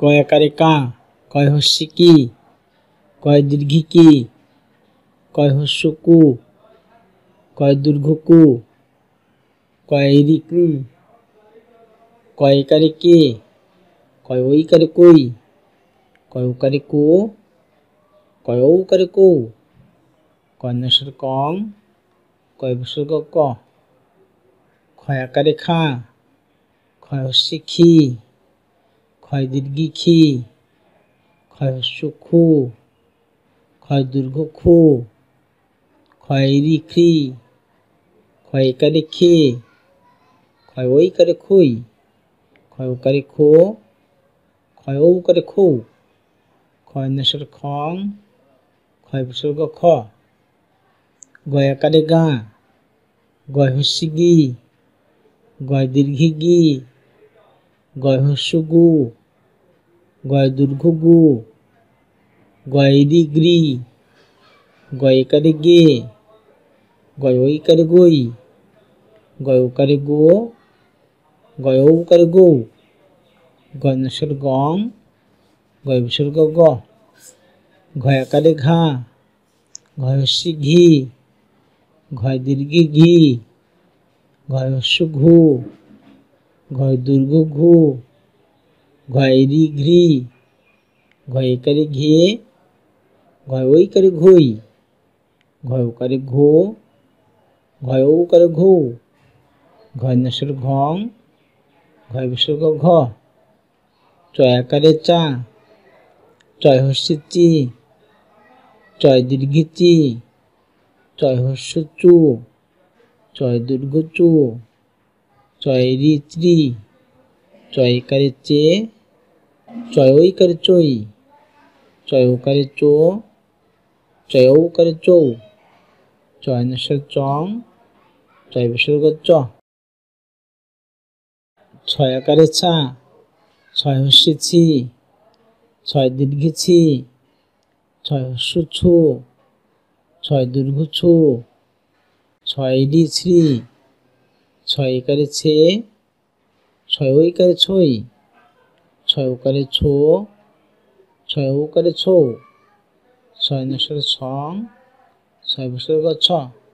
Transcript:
कय कारिका कय हसिकी कय दीर्घिकी कय हसुकु कय दुर्घुकु कय इरिकु कय कारिके कय ओई कारिकुई कय ओ कारिकु कय ओ कारिकु कय नसर कम कय बसुर्ग क खय कारिखा खय हसिखी ক্ষয় দীর্ঘি খি ক্ষয় হস্য খো ক্ষয় দীর্ঘ খো খয়েরি খ্রি ক্ষয় একারে খে ক্ষয় ওই কারে খই ক্ষয় ওকারে খো ক্ষয় ও কারে খো ক্ষয় নেশর খং ক্ষয় বিসর্গ খ গয়াকারে গা গয় হস্যি গি গয় দীর্ঘি গি গহস্যগু গয়দুর্ঘগু গয়রিগ্রি গয়কারে গে গয়ইকারে গই গয়কারে গো গয়ৌকারে গৌ গণেশ্বর গং গয়বিসর্গ গ ঘয়াকারে ঘা ঘয়সি ঘি ঘয় দীর্ঘি ঘি ঘয়স্য ঘু घय दुर्ग घो घयरी घ्री घय करे घे घय करे घोई घय करे घो घय करे घो घय नसर घंग घय विसर्ग घ चय करे चा चय ची चय दीर्घी चय हस्य चू चय दुर्घ चू চয়রি ত্রি চয়কারে চে চয়ইকারে চই চয়কারে চো চয়ৌকারে চৌ চয়নেশ্বর চং চয় বিসর্গ চ ছয়াকারে ছা ছয় হস্যে ছি ছয় দীর্ঘে ছি ছয় হস্য ছু ছয় দুর্ঘ ছু ছয় ডি শ্রী 在有搿个车，在有搿个车，在有搿个车，在有搿个车，在不是个床，在不是个床。